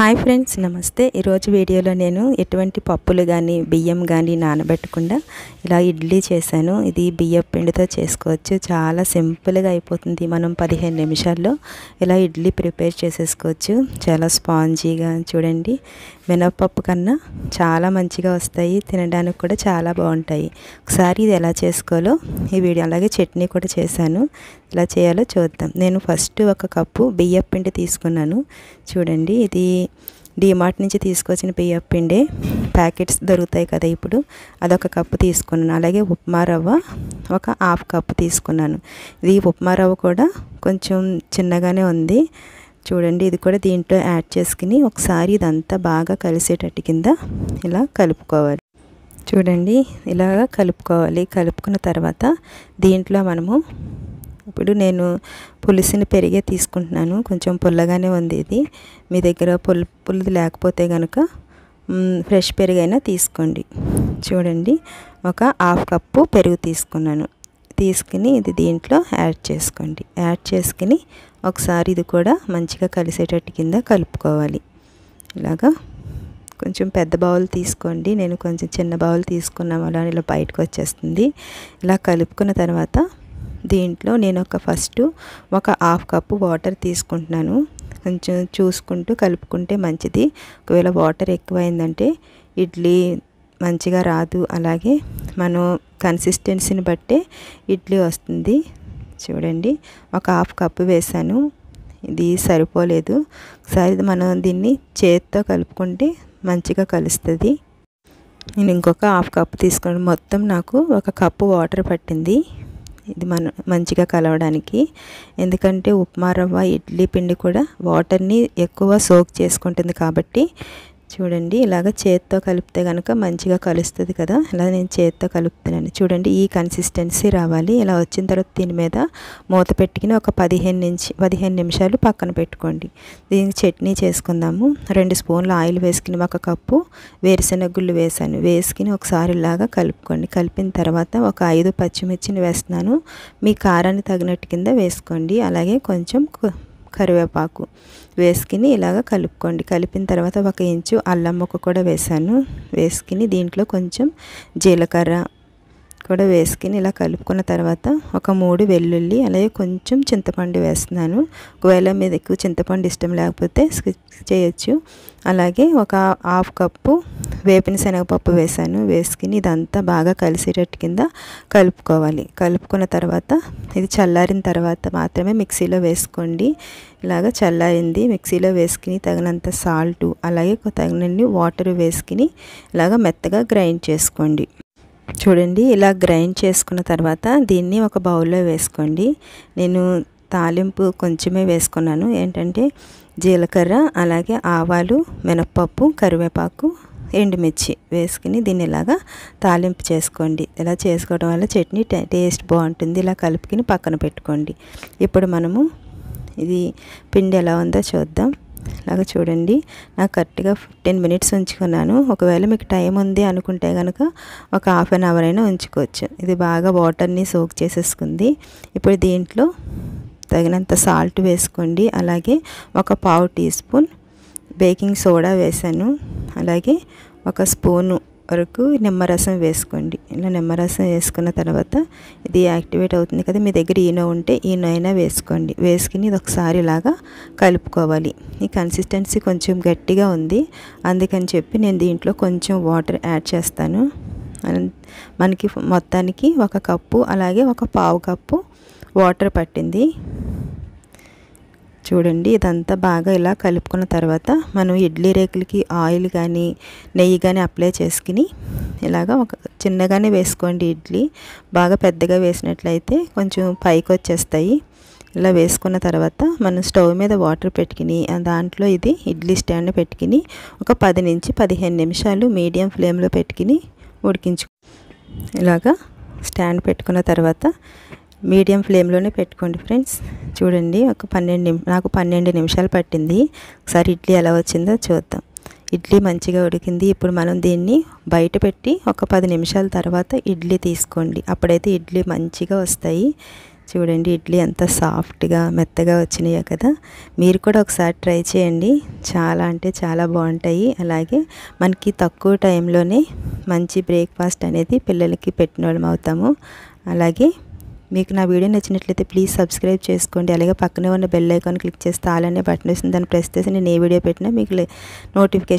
hi friends నమస్తే ఈరోజు వీడియోలో నేను ఎటువంటి పప్పులు కానీ బియ్యం కానీ నానబెట్టకుండా ఇలా ఇడ్లీ చేశాను ఇది బియ్యం పిండితో చేసుకోవచ్చు చాలా సింపుల్గా అయిపోతుంది మనం పదిహేను నిమిషాల్లో ఇలా ఇడ్లీ ప్రిపేర్ చేసేసుకోవచ్చు చాలా స్పాంజీగా చూడండి మినపప్పు కన్నా చాలా మంచిగా వస్తాయి తినడానికి కూడా చాలా బాగుంటాయి ఒకసారి ఇది ఎలా చేసుకోవాలో ఈ వీడియో అలాగే చట్నీ కూడా చేశాను ఎలా చేయాలో చూద్దాం నేను ఫస్ట్ ఒక కప్పు బియ్య పిండి తీసుకున్నాను చూడండి ఇది డీమార్ట్ నుంచి తీసుకొచ్చిన బియ్యపు పిండి ప్యాకెట్స్ దొరుకుతాయి కదా ఇప్పుడు అదొక కప్పు తీసుకున్నాను అలాగే ఉప్మా రవ్వ ఒక హాఫ్ కప్పు తీసుకున్నాను ఇది ఉప్మా రవ్వ కూడా కొంచెం చిన్నగానే ఉంది చూడండి ఇది కూడా దీంట్లో యాడ్ చేసుకుని ఒకసారి ఇదంతా బాగా కలిసేటట్టు కింద ఇలా కలుపుకోవాలి చూడండి ఇలా కలుపుకోవాలి కలుపుకున్న తర్వాత దీంట్లో మనము ఇప్పుడు నేను పులుసుని పెరిగే తీసుకుంటున్నాను కొంచెం పుల్లగానే ఉంది ఇది మీ దగ్గర పుల్ పుల్లది లేకపోతే కనుక ఫ్రెష్ పెరుగైనా తీసుకోండి చూడండి ఒక హాఫ్ కప్పు పెరుగు తీసుకున్నాను తీసుకుని ఇది దీంట్లో యాడ్ చేసుకోండి యాడ్ చేసుకుని ఒకసారి ఇది కూడా మంచిగా కలిసేటట్టు కింద కలుపుకోవాలి ఇలాగా కొంచెం పెద్ద బౌల్ తీసుకోండి నేను కొంచెం చిన్న బౌల్ తీసుకున్నాం అలా ఇలా బయటకు వచ్చేస్తుంది ఇలా కలుపుకున్న తర్వాత దీంట్లో నేను ఒక ఫస్ట్ ఒక హాఫ్ కప్పు వాటర్ తీసుకుంటున్నాను కొంచెం చూసుకుంటూ కలుపుకుంటే మంచిది ఒకవేళ వాటర్ ఎక్కువైందంటే ఇడ్లీ మంచిగా రాదు అలాగే మనం కన్సిస్టెన్సీని బట్టే ఇడ్లీ వస్తుంది చూడండి ఒక హాఫ్ కప్పు వేసాను ఇది సరిపోలేదు ఒకసారి మనం దీన్ని చేతితో కలుపుకుంటే మంచిగా కలుస్తుంది నేను ఇంకొక హాఫ్ కప్ తీసుకున్నాను మొత్తం నాకు ఒక కప్పు వాటర్ పట్టింది ఇది మన మంచిగా కలవడానికి ఎందుకంటే ఉప్మా రవ్వ ఇడ్లీ పిండి కూడా వాటర్ని ఎక్కువ సోక్ చేసుకుంటుంది కాబట్టి చూడండి ఇలాగ చేత్తో కలిపితే కనుక మంచిగా కలుస్తుంది కదా ఇలా నేను చేత్తో కలుపుతున్నాను చూడండి ఈ కన్సిస్టెన్సీ రావాలి ఇలా వచ్చిన తర్వాత దీని మీద మూత పెట్టుకుని ఒక పదిహేను నుంచి పదిహేను నిమిషాలు పక్కన పెట్టుకోండి దీనికి చట్నీ చేసుకుందాము రెండు స్పూన్లు ఆయిల్ వేసుకుని ఒక కప్పు వేరుశెనగ గుళ్ళు వేసాను వేసుకుని ఒకసారి ఇలాగా కలుపుకోండి కలిపిన తర్వాత ఒక ఐదు పచ్చిమిర్చిని వేస్తున్నాను మీ కారాన్ని తగినట్టు కింద వేసుకోండి అలాగే కొంచెం కరివేపాకు వేసుకుని ఇలాగ కలుపుకోండి కలిపిన తర్వాత ఒక ఇంచు అల్లం ముక్క కూడా వేసాను వేసుకుని దీంట్లో కొంచెం జీలకర్ర కూడా వేసుకుని ఇలా కలుపుకున్న తర్వాత ఒక మూడు వెల్లుల్లి అలాగే కొంచెం చింతపండు వేస్తున్నాను ఒకవేళ మీద ఎక్కువ చింతపండు ఇష్టం లేకపోతే స్కిప్ చేయొచ్చు అలాగే ఒక హాఫ్ కప్పు వేపిన శనగపప్పు వేసాను వేసుకుని ఇదంతా బాగా కలిసేటట్టు కింద కలుపుకోవాలి కలుపుకున్న తర్వాత ఇది చల్లారిన తర్వాత మాత్రమే మిక్సీలో వేసుకోండి ఇలాగ చల్లారింది మిక్సీలో వేసుకుని తగినంత సాల్టు అలాగే తగినన్ని వాటర్ వేసుకుని ఇలాగ మెత్తగా గ్రైండ్ చేసుకోండి చూడండి ఇలా గ్రైండ్ చేసుకున్న తర్వాత దీన్ని ఒక బౌల్లో వేసుకోండి నేను తాలింపు కొంచెమే వేసుకున్నాను ఏంటంటే జీలకర్ర అలాగే ఆవాలు మినప్పప్పు కరివేపాకు ఎండుమిర్చి వేసుకుని దీన్ని ఇలాగా తాలింపు చేసుకోండి ఇలా చేసుకోవడం వల్ల చట్నీ టేస్ట్ బాగుంటుంది ఇలా కలుపుకుని పక్కన పెట్టుకోండి ఇప్పుడు మనము ఇది పిండి ఎలా ఉందో చూద్దాం ఇలాగ చూడండి నాకు కరెక్ట్గా ఫిఫ్టీన్ మినిట్స్ ఉంచుకున్నాను ఒకవేళ మీకు టైం ఉంది అనుకుంటే కనుక ఒక హాఫ్ అన్ అవర్ అయినా ఉంచుకోవచ్చు ఇది బాగా వాటర్ని సోక్ చేసేసుకుంది ఇప్పుడు దీంట్లో తగినంత సాల్ట్ వేసుకోండి అలాగే ఒక పావు టీ స్పూన్ బేకింగ్ సోడా వేసాను అలాగే ఒక స్పూను వరకు నిమ్మరసం వేసుకోండి ఇలా నిమ్మరసం వేసుకున్న తర్వాత ఇది యాక్టివేట్ అవుతుంది కదా మీ దగ్గర ఈనో ఉంటే ఈనో అయినా వేసుకోండి వేసుకుని ఇది ఒకసారి ఇలాగా కలుపుకోవాలి ఈ కన్సిస్టెన్సీ కొంచెం గట్టిగా ఉంది అందుకని చెప్పి నేను దీంట్లో కొంచెం వాటర్ యాడ్ చేస్తాను మనకి మొత్తానికి ఒక కప్పు అలాగే ఒక పావు కప్పు వాటర్ పట్టింది చూడండి ఇదంతా బాగా ఇలా కలుపుకున్న తర్వాత మనం ఇడ్లీ రేకులకి ఆయిల్ కానీ నెయ్యి కానీ అప్లై చేసుకుని ఇలాగ ఒక చిన్నగానే వేసుకోండి ఇడ్లీ బాగా పెద్దగా వేసినట్లయితే కొంచెం పైకి వచ్చేస్తాయి ఇలా వేసుకున్న తర్వాత మనం స్టవ్ మీద వాటర్ పెట్టుకుని దాంట్లో ఇది ఇడ్లీ స్టాండ్ పెట్టుకుని ఒక పది నుంచి పదిహేను నిమిషాలు మీడియం ఫ్లేమ్లో పెట్టుకుని ఉడికించు ఇలాగా స్టాండ్ పెట్టుకున్న తర్వాత మీడియం ఫ్లేమ్లోనే పెట్టుకోండి ఫ్రెండ్స్ చూడండి ఒక పన్నెండు నాకు పన్నెండు నిమిషాలు పట్టింది ఒకసారి ఇడ్లీ ఎలా వచ్చిందో చూద్దాం ఇడ్లీ మంచిగా ఉడికింది ఇప్పుడు మనం దీన్ని బయట పెట్టి ఒక పది నిమిషాల తర్వాత ఇడ్లీ తీసుకోండి అప్పుడైతే ఇడ్లీ మంచిగా వస్తాయి చూడండి ఇడ్లీ ఎంత సాఫ్ట్గా మెత్తగా వచ్చినాయో కదా మీరు కూడా ఒకసారి ట్రై చేయండి చాలా అంటే చాలా బాగుంటాయి అలాగే మనకి తక్కువ టైంలోనే మంచి బ్రేక్ఫాస్ట్ అనేది పిల్లలకి వాళ్ళం అవుతాము అలాగే మీకు నా వీడియో నచ్చినట్లయితే ప్లీజ్ సబ్స్క్రైబ్ చేసుకోండి అలాగే పక్కనే ఉన్న బెల్ ఐకాన్ క్లిక్ చేస్తే అలానే బటన్ వేసింది దాన్ని ప్రెస్ చేసి నేను ఏ వీడియో పెట్టినా మీకు నోటిఫికేషన్